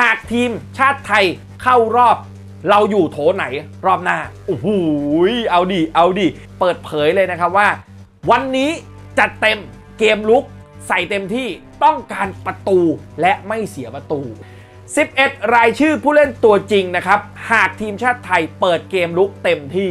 หากทีมชาติไทยเข้ารอบเราอยู่โถไหนรอบหน้าโอ้โหเอาดิ เอาดิ เปิดเผยเลยนะครับว่าวันนี้จัดเต็มเกมลุกใส่เต็มที่ต้องการประตูและไม่เสียประตู 11 รายชื่อผู้เล่นตัวจริงนะครับ หากทีมชาติไทยเปิดเกมลุกเต็มที่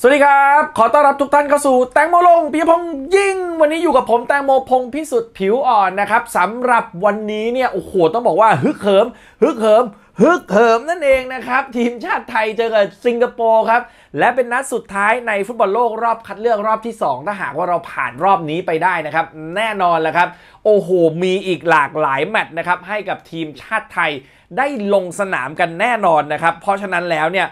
สวัสดีครับ ขอต้อนรับทุกท่านเข้าสู่ แตงโมลงปิยพงษ์ยิ่ง วันนี้อยู่กับผมแตงโมพงพิสุทธิ์ผิวอ่อนนะครับสำหรับวันนี้เนี่ย โอ้โห ต้องบอกว่าฮึกเหิมฮึกเหิมฮึกเหิมนั่นเองนะครับ ทีมชาติไทยเจอกับสิงคโปร์ครับ และเป็นนัดสุดท้ายในฟุตบอลโลกรอบคัดเลือกรอบที่ 2 ถ้าหากว่าเราผ่านรอบนี้ไปได้นะครับแน่นอนแล้วครับโอ้โหมีอีกหลากหลายแมตช์นะครับให้กับทีมชาติไทยได้ลงสนามกันแน่นอนนะครับ เพราะฉะนั้นแล้วเนี่ย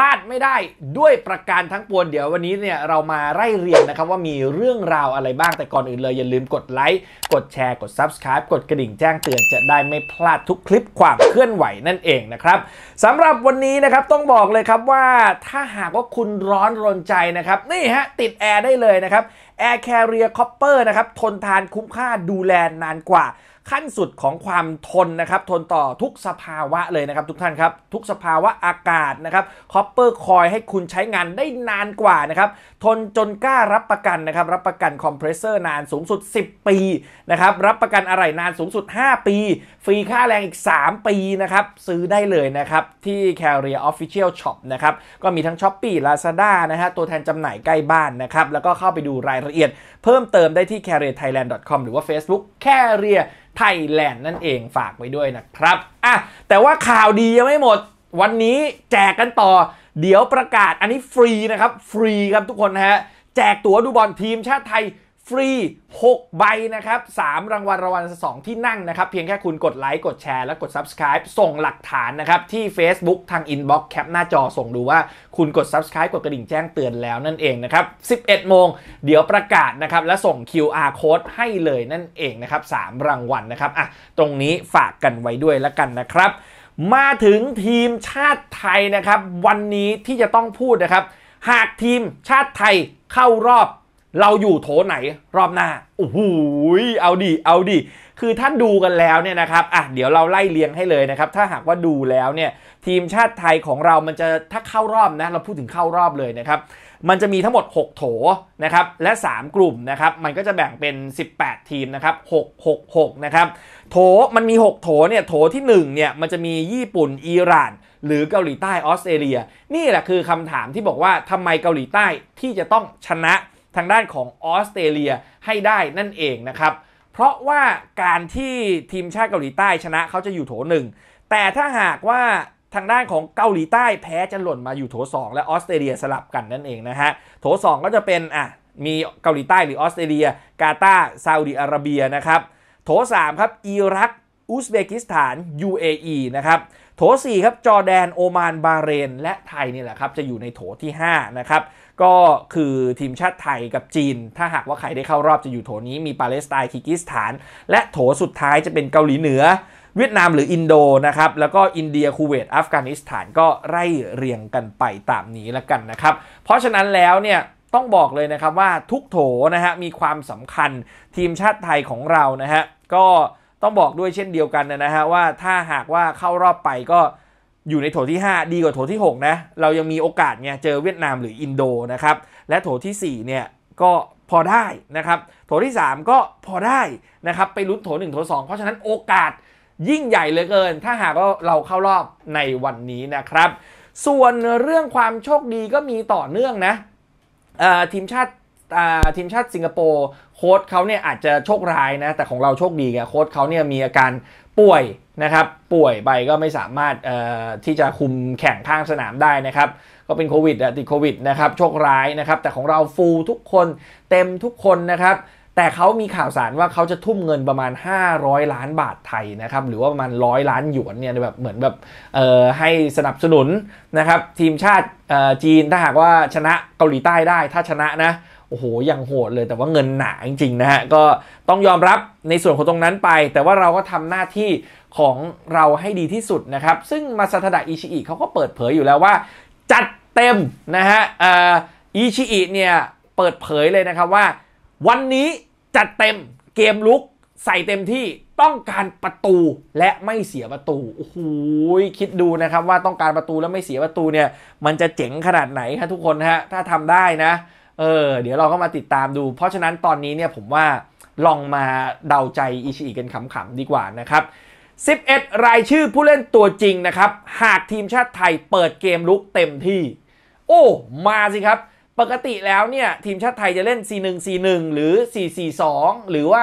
ลาดไม่ได้ด้วยประการทั้งปวงเดี๋ยววันนี้เนี่ยเรามาไล่เรียงนะครับว่ามีเรื่องราวอะไรบ้างแต่ก่อนอื่นเลยอย่าลืมกดไลค์ กดแชร์กด Subscribe กดกระดิ่งแจ้งเตือนจะได้ไม่พลาดทุกคลิปความเคลื่อนไหวนั่นเองนะครับสำหรับวันนี้นะครับต้องบอกเลยครับว่าถ้าหากว่าคุณร้อนรนใจนะครับ นี่ฮะ ติดแอร์ได้เลยนะครับ Air Carrier Copper นะครับทนทานคุ้มค่าดูแลนานกว่าขั้นสุดของความทนนะครับ ทนต่อทุกสภาวะเลยนะครับทุกท่านครับ ทุกสภาวะอากาศนะครับคอปเปอร์คอยให้คุณใช้งานได้นานกว่านะครับ ทนจนกล้ารับประกันนะครับ รับประกันคอมเพรสเซอร์นานสูงสุด 10 ปีนะครับ รับประกันอะไรนานสูงสุด 5 ปี ฟรีค่าแรงอีก 3 ปีนะครับ ซื้อได้เลยนะครับที่ Carrier Official Shop นะครับ ก็มีทั้ง s h อ p e e Lazada นะฮะ ตัวแทนจำหน่ายใกล้บ้านนะครับแล้วก็เข้าไปดูรายละเอียด เพิ่มเติมได้ที่ carrierthailand.com หรือว่า Facebook Carrier ไทยแลนด์นั่นเองฝากไว้ด้วยนะครับอ่ะแต่ว่าข่าวดียังไม่หมด วันนี้แจกกันต่อ เดี๋ยวประกาศอันนี้ฟรีนะครับ ฟรีครับทุกคนฮะแจกตั๋วดูบอลทีมชาติไทยฟรี 6 ใบนะครับ 3 รางวัลรางวัล2ที่นั่งนะครับ เพียงแค่คุณกดไลค์ กดแชร์ และกด Subscribe ส่งหลักฐานนะครับ ที่ Facebook ทาง Inbox แคป หน้าจอส่งดูว่าคุณกด Subscribe กดกระดิ่งแจ้งเตือนแล้วนั่นเองนะครับ 11 โมงเดี๋ยวประกาศนะครับ และส่ง QR Code ให้เลยนั่นเองนะครับ 3รางวัลนนะครับอ่ะตรงนี้ฝากกันไว้ด้วยแล้วกันนะครับ มาถึงทีมชาติไทยนะครับวันนี้ที่จะต้องพูดนะครับหากทีมชาติไทยเข้ารอบเราอยู่โถไหนรอบหน้าโอ้โหเอาดิ เอาดิ คือถ้าดูกันแล้วเนี่ยนะครับ อ่ะ เดี๋ยวเราไล่เลียงให้เลยนะครับ ถ้าหากว่าดูแล้วเนี่ยทีมชาติไทยของเรามันจะถ้าเข้ารอบนะ เราพูดถึงเข้ารอบเลยนะครับ มันจะมีทั้งหมด6โถนะครับ และ3 กลุ่มนะครับ มันก็จะแบ่งเป็น 18ทีมนะครับ6 6 6นะครับ โถ มันมี6โถเนี่ย โถที่1เนี่ยมันจะมีญี่ปุ่น อิหร่าน หรือเกาหลีใต้ ออสเตรเลีย นี่แหละคือคำถามที่บอกว่าทำไมเกาหลีใต้ที่จะต้องชนะทางด้านของออสเตรเลียให้ได้นั่นเองนะครับ เพราะว่าการที่ทีมชาติเกาหลีใต้ชนะเขาจะอยู่โถหนึ่งแต่ถ้าหากว่าทางด้านของเกาหลีใต้แพ้จะหล่นมาอยู่โถ2และออสเตรเลียสลับกัน นั่นเองนะฮะโถ 2 ก็จะเป็นอ่ะมีเกาหลีใต้หรือออสเตรเลีย กาตาร์ซาอุดิอาระเบียนะครับโถ3ครับอิรักอุซเบกิสถาน UAE นะครับ โถ4ครับจอร์แดนโอมานบาเรน และไทยนี่แหละครับจะอยู่ในโถที่ 5 นะครับ ก็คือทีมชาติไทยกับจีน ถ้าหากว่าใครได้เข้ารอบจะอยู่โถนี้มีปาเลสไตน์คิกิสถาน และโถสุดท้ายจะเป็นเกาหลีเหนือ เวียดนามหรืออินโด นะครับ แล้วก็อินเดียคูเวต อัฟกานิสถานก็ไล่เรียงกันไปตามนี้ละกันนะครับเพราะฉะนั้นแล้วเนี่ยต้องบอกเลยนะครับว่าทุกโถนะฮะมีความสำคัญทีมชาติไทยของเรานะฮะก็ต้องบอกด้วยเช่นเดียวกันนะฮะว่าถ้าหากว่าเข้ารอบไปก็อยู่ในโถที่ 5 ดีกว่าโถที่6นะ เรายังมีโอกาสเนี่ยเจอเวียดนามหรืออินโดนะครับ และโถที่4เนี่ยก็พอได้นะครับโถที่ 3 ก็พอได้นะครับไปลุ้นโถ1โถ2 เพราะฉะนั้นโอกาสยิ่งใหญ่เหลือเกิน ถ้าหากว่าเราเข้ารอบในวันนี้นะครับ ส่วนเรื่องความโชคดีก็มีต่อเนื่องนะทีมชาติทีมชาติสิงคโปร์โค้ชเขาเนี่ยอาจจะโชคร้ายนะ แต่ของเราโชคดีไงโค้ชเขาเนี่ยมีอาการป่วยนะครับ ป่วยไปก็ไม่สามารถที่จะคุมแข่งข้างสนามได้นะครับ ก็เป็นโควิดติดโควิดนะครับ โชคร้ายนะครับ แต่ของเราฟูลทุกคนเต็มทุกคนนะครับ แต่เขามีข่าวสารว่าเขาจะทุ่มเงินประมาณ 500 ล้านบาทไทยนะครับ หรือว่าประมาณ 100 ล้านหยวนเนี่ยแบบเหมือนแบบให้สนับสนุนนะครับทีมชาติจีน ถ้าหากว่าชนะเกาหลีใต้ได้ ถ้าชนะนะโอ้โหยังโหดเลย แต่ว่าเงินหนาจริงๆนะฮะ ก็ต้องยอมรับในส่วนของตรงนั้นไป แต่ว่าเราก็ทำหน้าที่ของเราให้ดีที่สุดนะครับ ซึ่งมาซาทดะอิชิอิเขาก็เปิดเผยอยู่แล้วว่า จัดเต็มนะฮะอิชิอิเนี่ยเปิดเผยเลยนะครับว่า วันนี้จัดเต็มเกมลุกใส่เต็มที่ต้องการประตู และไม่เสียประตู โอ้โหคิดดูนะครับ ว่าต้องการประตูและไม่เสียประตูเนี่ย มันจะเจ๋งขนาดไหนครับทุกคนฮะ ถ้าทำได้นะเออเดี๋ยวเราก็มาติดตามดู เพราะฉะนั้นตอนนี้เนี่ยผมว่าลองมาเดาใจอิชิอิกันขำๆดีกว่านะครับ 11 รายชื่อผู้เล่นตัวจริงนะครับ หากทีมชาติไทยเปิดเกมลุกเต็มที่ โอ้ มาสิครับ ปกติแล้วเนี่ย ทีมชาติไทยจะเล่น 4-1-4-1 หรือ 4-4-2 หรือว่า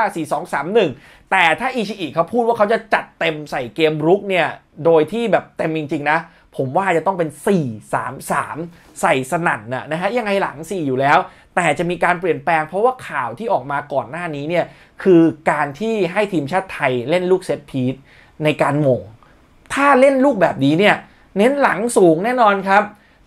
4-2-3-1 แต่ถ้าอิชิอิเขาพูดว่าเขาจะจัดเต็มใส่เกมรุกเนี่ยโดยที่แบบเต็มจริง ๆนะผมว่าจะต้องเป็น 4 3 3 ใส่สนั่นนะนะฮะยังไงหลัง 4 อยู่แล้ว แต่จะมีการเปลี่ยนแปลงเพราะว่าข่าวที่ออกมาก่อนหน้านี้ เนี่ยคือการที่ให้ทีมชาติไทยเล่นลูกเซตพีทในการมงถ้าเล่นลูกแบบนี้ เนี่ยเน้นหลังสูงแน่นอนครับ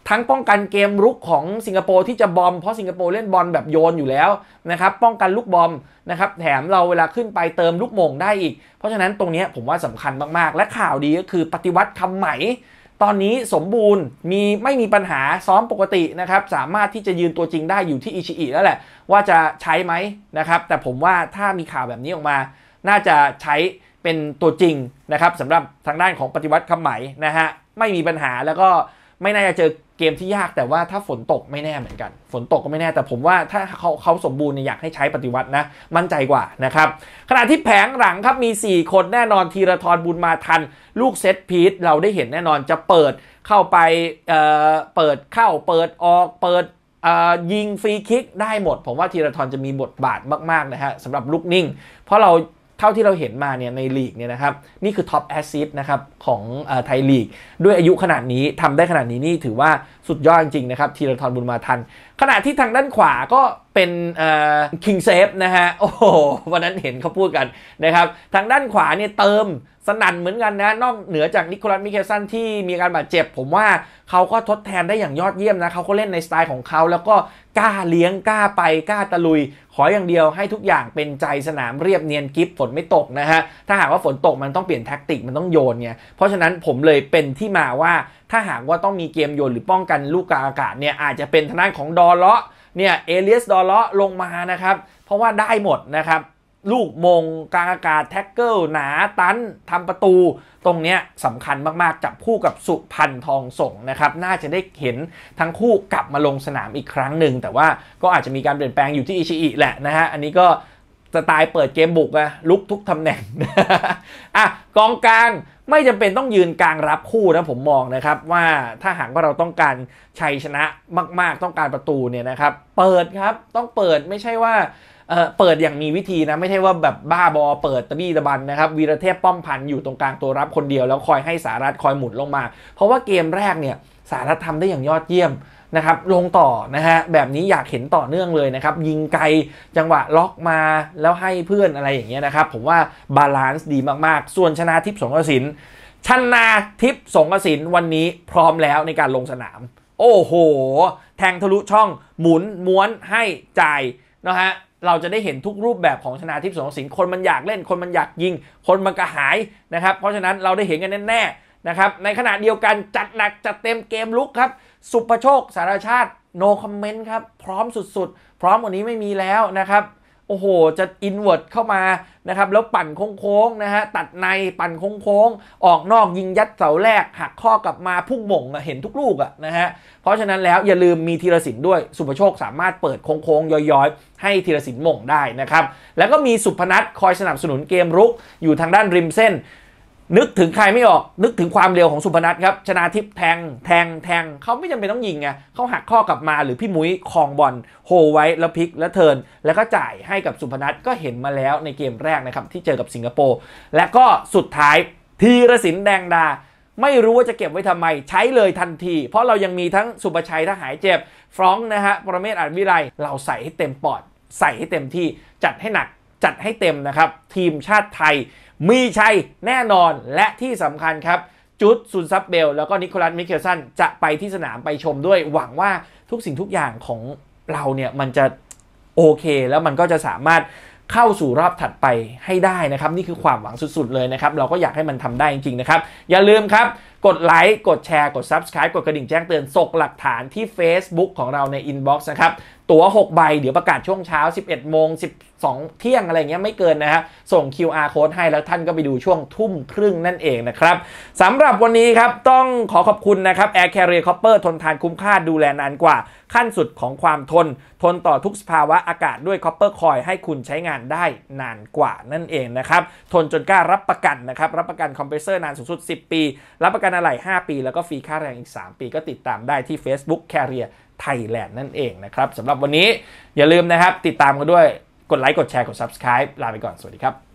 ทั้งป้องกันเกมรุกของสิงคโปร์ที่จะบอมเพราะสิงคโปร์เล่นบอลแบบโยนอยู่แล้วนะครับป้องกันลูกบอมนะครับแถมเราเวลาขึ้นไปเติมลูกมงได้อีกเพราะฉะนั้นตรงนี้ผมว่าสำคัญมากๆ และข่าวดีก็คือปฏิวัติคำไหมตอนนี้สมบูรณ์มีไม่มีปัญหาซ้อมปกตินะครับสามารถที่จะยืนตัวจริงได้อยู่ที่อิชิอิแล้วแหละ ว่าจะใช้ไหมนะครับแต่ผมว่าถ้ามีข่าวแบบนี้ออกมา น่าจะใช้เป็นตัวจริงนะครับสำหรับทางด้านของปฏิวัติคำใหม่นะฮะไม่มีปัญหาแล้วก็ไม่น่าจะเจอเกมที่ยากแต่ว่าถ้าฝนตกไม่แน่เหมือนกัน ฝนตกก็ไม่แน่แต่ผมว่าถ้าเขาเขาสมบูรณ์อยากให้ใช้ปฏิวัตินะมั่นใจกว่านะครับขณะที่แผงหลังครับ มี 4 คนแน่นอนทีระทรบุญมาทัน ลูกเซตพีทเราได้เห็นแน่นอนจะเปิดเข้าไปเเปิดเข้าเปิดออกเปิดยิงฟรีคิกได้หมด ผมว่าทีระทรจะมีบทบาทมากๆนะฮะสำหรับลูกนิ่ง เพราะเราเท่าที่เราเห็นมาเนี่ยในลีกเนี่ยนะครับนี่คือท็อปแอซซิสนะครับของไทยลีก ด้วยอายุขนาดนี้ ทำได้ขนาดนี้นี่ถือว่าสุดยอดจริงๆนะครับทีรทอนบุญมาทันขณะที่ทางด้านขวาก็เป็นคิงเซฟนะฮะโอ้โหวันนั้นเห็นเขาพูดกันนะครับทางด้านขวาเนี่ยเติมสนั่นเหมือนกันนะนอกเหนือจากนิโคลัสมิเคลสันที่มีการบาดเจ็บ ผมว่าเขาก็ทดแทนได้อย่างยอดเยี่ยมนะเขาก็เล่นในสไตล์ของเขาแล้วก็กล้าเลี้ยงกล้าไปกล้าตะลุยขออย่างเดียวให้ทุกอย่างเป็นใจสนามเรียบเนียนกิฟฝนไม่ตกนะฮะ ถ้าหากว่าฝนตกมันต้องเปลี่ยนแท็กติกมันต้องโยนเนี่ยเพราะฉะนั้นผมเลยเป็นที่มาว่า ถ้าหากว่าต้องมีเกมโยนหรือป้องกันลูกกาอากาศเนี่ยอาจจะเป็นทนายของดอเลาะเนี่ยเอเลียสดอเลาะลงมานะครับเพราะว่าได้หมดนะครับลูกมง กลางอากาศแท็กเกิล หนา ตันทำประตู ตรงเนี้ยสำคัญมากๆจับคู่กับสุพันทองส่งนะครับ น่าจะได้เห็นทั้งคู่กลับมาลงสนามอีกครั้งหนึ่ง แต่ว่าก็อาจจะมีการเปลี่ยนแปลงอยู่ที่อิชิอิแหละนะฮะอันนี้ก็สไตล์เปิดเกมบุกอะลุกทุกตำแหน่งอ่ะกองกลางไม่จำเป็นต้องยืนกลางรับคู่ นะ ผมมองนะครับ ว่าถ้าหากว่าเราต้องการชัยชนะมากๆ ต้องการประตูเนี่ยนะครับ เปิด ครับต้องเปิดไม่ใช่ว่าเออเปิดอย่างมีวิธี นะ ไม่ใช่ว่าแบบบ้าบอ เปิดตะบี้ตะบันนะครับ วีรเทพป้อมพันอยู่ตรงกลางตัวรับคนเดียว แล้วคอยให้สารัตคอยหมุนลงมา เพราะว่าเกมแรกเนี่ยสารัฐทำได้อย่างยอดเยี่ยมนะครับลงต่อนะฮะแบบนี้อยากเห็นต่อเนื่องเลยนะครับยิงไกลจังหวะล็อกมาแล้วให้เพื่อนอะไรอย่างเงี้ยนะครับผมว่าบาลานซ์ดีมากๆส่วนชนะทิพย์สงกระสินชนะทิพย์สงกระสินวันนี้พร้อมแล้วในการลงสนาม โอ้โห แทงทะลุช่องหมุนม้วนให้จ่ายนะฮะเราจะได้เห็นทุกรูปแบบของชนะทิพย์สงกระสินคนมันอยากเล่นคนมันอยากยิงคนมันกระหายนะครับเพราะฉะนั้นเราได้เห็นกันแน่ๆนะครับ ในขณะเดียวกันจัดหนัก จัดเต็มเกมลุกครับ สุปโชคสารชาติโนคอมเมนต์ครับ พร้อมสุดๆ พร้อมกว่านี้ไม่มีแล้วนะครับ โอ้โหจะอินเวอร์ดเข้ามานะครับแล้วปั่นโค้งๆนะฮะตัดในปั่นโค้งๆ ออกนอกยิงยัดเสาแรก หักข้อกลับมาพุ่งหม่งเห็นทุกลูกอะนะฮะเพราะฉะนั้นแล้วอย่าลืมมีธีรศิลป์ด้วย สุภโชคสามารถเปิดโค้งๆย้อยๆ ให้ธีรศิลป์หม่งได้นะครับแล้วก็มีสุพนัทคอยสนับสนุนเกมรุกอยู่ทางด้านริมเส้นนึกถึงใครไม่ออก นึกถึงความเร็วของสุพนัทครับ ชนาทิพแทงแทงแทงเขาไม่จำเป็นต้องยิงไงเขาหักข้อกลับมาหรือพี่มุ้ยคองบอลโฮไว้แล้วพลิกแล้วเทินแล้วก็จ่ายให้กับสุพนัทก็เห็นมาแล้วในเกมแรกนะครับ ที่เจอกับสิงคโปร์และก็สุดท้ายทีรสินแดงดา ไม่รู้ว่าจะเก็บไว้ทำไม ใช้เลยทันที เพราะเรายังมีทั้งสุประชัยถ้าหายเจ็บ ฟรองนะฮะประเมศอัจวิไลเราใส่ให้เต็มปอด ใส่ให้เต็มที่จัดให้หนักจัดให้เต็มนะครับทีมชาติไทยมีชัยแน่นอนและที่สำคัญครับ จุดซุนซับเบลแล้วก็นิโคลัสมิเคลสันจะไปที่สนามไปชมด้วย หวังว่าทุกสิ่งทุกอย่างของเราเนี่ย มันจะโอเคแล้วมันก็จะสามารถเข้าสู่รอบถัดไปให้ได้นะครับ นี่คือความหวังสุดๆเลยนะครับ เราก็อยากให้มันทำได้จริงๆนะครับ อย่าลืมครับกดไลค์กดแชร์กด Subscribe กดกระดิ่งแจ้งเตือนส่งหลักฐานที่ Facebook ของเราใน Inbox นะครับ ตั๋ว6 ใบเดี๋ยวประกาศช่วงเช้า 11 โมง 12 เที่ยง อะไรเงี้ยไม่เกินนะฮะส่ง QR code ให้แล้วท่านก็ไปดูช่วงทุ่มครึ่งนั่นเองนะครับสำหรับวันนี้ครับ ต้องขอขอบคุณนะครับ Air Carrier Copper ทนทานคุ้มค่าดูแลนานกว่า ขั้นสุดของความทนทนต่อทุกสภาวะอากาศด้วย Copper Coil ให้คุณใช้งานได้นานกว่านั่นเองนะครับทนจนกล้ารับประกันนะครับรับประกันคอมเพรสเซอร์นานสูงสุด10 ปีรับประกันันอะไร 5 ปีแล้วก็ ฟรี ค่าแรง อีก 3 ปี ก็ติดตามได้ที่ Facebook Career Thailand นั่นเอง นะครับ สำหรับวันนี้ อย่าลืมนะครับ ติดตาม กัน ด้วย กดไลค์กดแชร์กด Subscribe ลาไปก่อน สวัสดีครับ